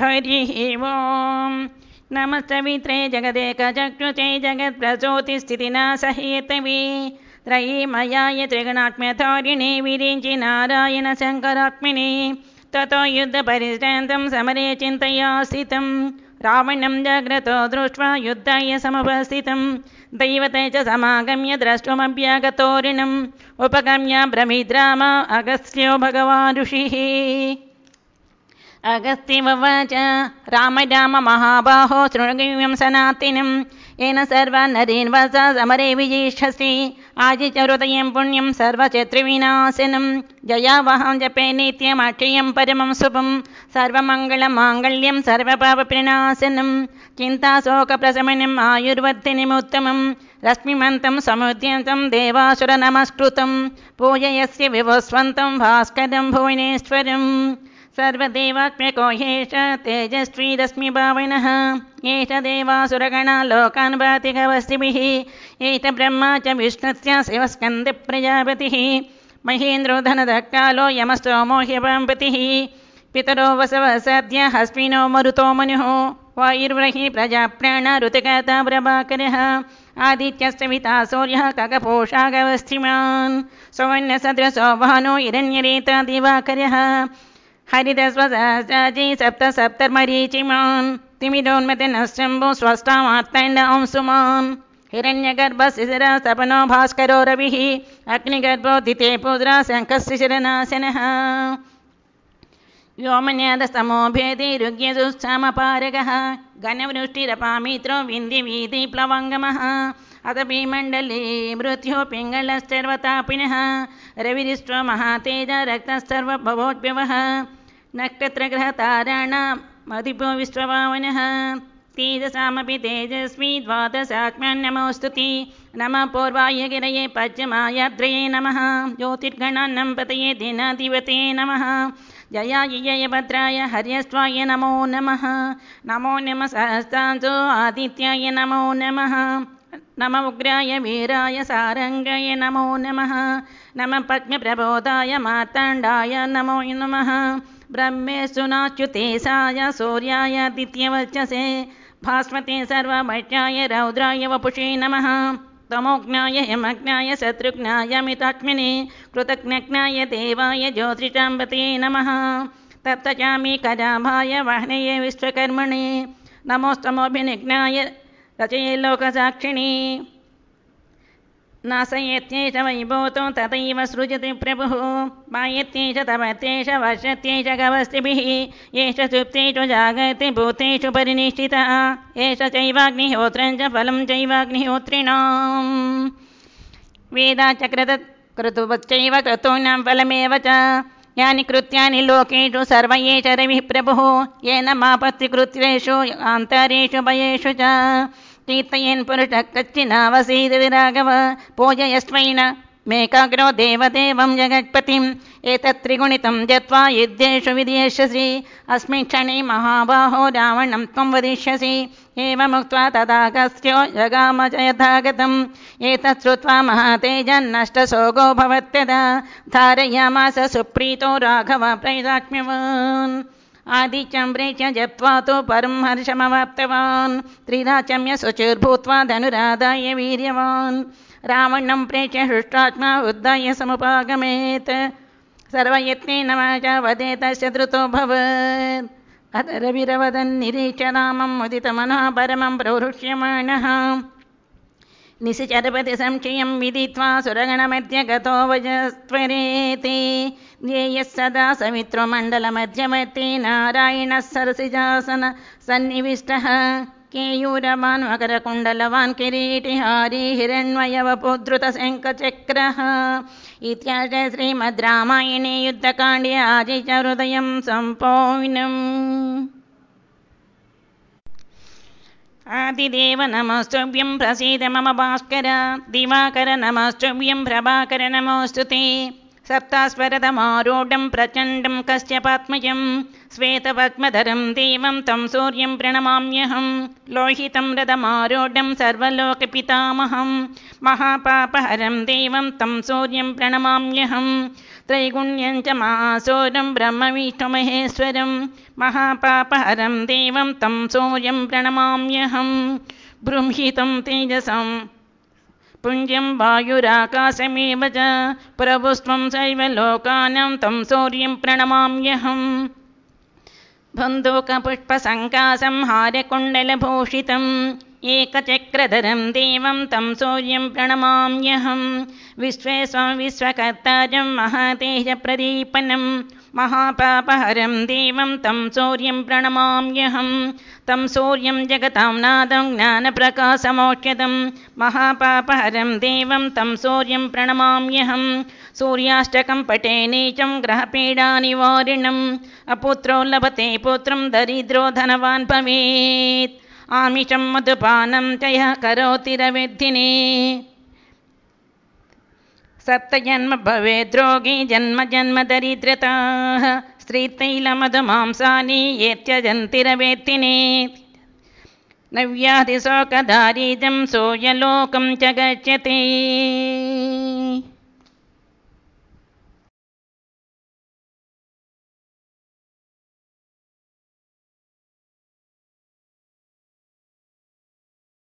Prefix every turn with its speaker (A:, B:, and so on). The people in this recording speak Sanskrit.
A: हरिः ओं नमश्चवित्रे जगदेकचकृते जगत्प्रज्योतिस्थितिना सहेतवी रयिमयाय त्रिगुणात्म्यधारिणे विरिचि नारायणशङ्करात्मिने ततो युद्धपरिजयन्तं समरे चिन्तयासितं रावणं जाग्रतो दृष्ट्वा युद्धाय समुपस्थितं दैवते च समागम्य द्रष्टुमप्यागतो ऋणम् उपगम्य भ्रमिद्रामा अगस्त्यो भगवा ऋषिः अगस्त्यववाच राम राम महाबाहो शृणगिव्यं सनातिनीम् समरे सर्वनरीन्वसा आजि च हृदयं पुण्यं सर्वचतुर्विनाशिनं जया वहाञ्जपे नित्यमक्षयं परमं सुभं सर्वमङ्गलमाङ्गल्यं सर्वपानाशिनं चिन्ताशोकप्रशमनिम् आयुर्वर्दिनिमुत्तमं रश्मिमन्तं समुद्यन्तं देवासुरनमस्कृतं पूजयस्य विभस्वन्तं भास्करं भुवनेश्वरम् सर्वदेवात्म्यको येष तेजस्वीरश्मिभाविनः एष देवासुरगणा लोकान् भाति ब्रह्मा च विष्णुस्य शिवस्कन्दप्रजापतिः महेन्द्रो धनदः कालो यमस्तोमो ह्यवाम्पतिः पितरो वसव सद्य हस्मिनो मरुतो मनुः वायुर्वृहि प्रजाप्राण ऋतुकता प्रभाकरः आदित्यस्तविता सूर्यः कगपोषागवस्थिमान् सौवन्यसद्रसो भानो हिरण्यरेता दिवाकरः हरिदस्वी सप्त सप्तर्मरीचिमान् तिमिरोन्मतिनश्चम्भो स्वष्टामार्तण्डं सुमान् हिरण्यगर्भशिशिरः सपनो भास्करो रविः अग्निगर्भोदिते पुद्रा शङ्खशिशिरनाशनः व्योमन्यादस्तमो भेदि ऋग्यजुश्चामपारगः घनवृष्टिरपामित्रो विन्दिवीतिप्लवङ्गमः अथ भीमण्डले मृत्युः पिङ्गलश्चर्वतापिनः रविरिष्ट्व महातेज रक्तश्चर्वभवोद्भवः नक्षत्रग्रहताराणां मधिपुविश्ववामनः तेजसामपि तेजस्मि द्वादशात्म्या नमोऽस्तुति नम पौर्वाय गिरये पञ्चमायाद्रये नमः ज्योतिर्गणानं पतये दिनाधिपते नमः जयाय भद्राय हर्यस्त्वाय नमो नमः नमो नमः सहस्राञ्जो आदित्याय नमो नमः नम उग्राय वीराय सारङ्गाय नमो नमः नमः पद्मप्रबोधाय मार्ताण्डाय नमो नमः ब्रह्मेशुनाच्युते साय सूर्याय दित्यवर्चसे भास्वते सर्वमैत्याय रौद्राय वपुषे नमः तमोज्ञाय यमज्ञाय शत्रुघ्नाय मितात्मने कृतज्ञज्ञाय देवाय ज्योतिषाम्बते नमः तप्तचामि कजाभाय वह्नये विश्वकर्मणे नमोस्तमोऽभिनिज्ञाय रचये लोकसाक्षिणी नाशयत्यैष वैभूतो तथैव सृजति प्रभुः पायत्यैष तपत्यैष वर्षत्यैष गवस्तिभिः एष सुप्तेषु जागर्ति भूतेषु परिनिष्ठितः एष चैवाग्निहोत्रं च फलं चैवाग्निहोत्रिणाम् वेदाचकृत क्रतूनां फलमेव च यानि कृत्यानि लोकेषु सर्व एष रविः प्रभुः येन मापत्तिकृत्येषु भयेषु च कीर्तयेन् पुरुषः कच्चिनावसीदराघव पूजयस्वै न मेकाग्रो देवदेवं जगत्पतिम् एतत् त्रिगुणितं जत्वा युद्धेषु विदेषसि अस्मिन् क्षणे महाबाहो रावणं त्वं वदिष्यसि एवमुक्त्वा तदा कस्य जगामजयथागतम् एतत् श्रुत्वा महातेजन्नष्टसोगो भवत्यदा धारयामास सुप्रीतो राघव प्रैजा आदिच्यं च जप्त्वा तु परमहर्षमवाप्तवान् हर्षमवाप्तवान् त्रिराचम्य शुचुर्भूत्वा दनुराधाय वीर्यवान् रावणं प्रेच्य हृष्टात्मा बुद्धाय समुपागमेत् सर्वयत्नेन वाचा वदेतस्य ध्रुतो भव अदरविरवदन् निरीच रामं परमं प्रवृक्ष्यमाणः निशिचरपति संशयं विदित्वा सुरगणमध्यगतो वजस्त्वरेति ज्ञेयः सदा समित्रमण्डलमध्यमर्ती नारायणः सन्निविष्टः केयूरवान् मकरकुण्डलवान् किरीटिहारी हिरण्वयवपोध्रुतशङ्कचक्रः इत्याश श्रीमद् रामायणे युद्धकाण्डे आजिचहृदयं सम्पोविनम् आदिदेव नमास्तव्यं प्रसीद मम भास्कर दिवाकर नमास्तव्यं प्रभाकर नमोऽस्तुति सप्तास्वरदमारूढं प्रचण्डं कस्य पात्मजम् श्वेतवक्मधरं देवं तं सूर्यं प्रणमाम्यहं लोहितं रथमारोढं सर्वलोकपितामहं महापापहरं देवं तं सूर्यं प्रणमाम्यहं त्रैगुण्यं च महासूरं ब्रह्मविष्णुमहेश्वरं महापापहरं देवं तं सूर्यं प्रणमाम्यहं बृंहितं तेजसं पुञ्ज्यं वायुराकाशमेव च प्रभुस्त्वं लोकानां तं सूर्यं प्रणमाम्यहम् बन्धूकपुष्पसङ्कासं हारकुण्डलभूषितम् एकचक्रधरं देवं तं सूर्यं प्रणमाम्यहं विश्वे विश्वकर्तारं विश्वकर्ताजं महातेजप्रदीपनम् महापापहरं देवं तं सूर्यं प्रणमाम्यहं तं सूर्यं जगतां नादं ज्ञानप्रकाशमोक्षदं महापापहरं देवं तं सूर्यं प्रणमाम्यहं सूर्याष्टकं पटे नीचं ग्रहपीडानिवारिणम् अपुत्रो लभते पुत्रं दरिद्रो धनवान् भवेत् आमिषं मधुपानं करोति करोतिरविद्धिने सप्तजन्म भवेद्रोगी जन्मजन्मदरिद्रता श्रीतैलमदमांसानि एत्यजन्तिरवेत्तिनी नव्याधिशोकदारीजं सूयलोकं च गच्छति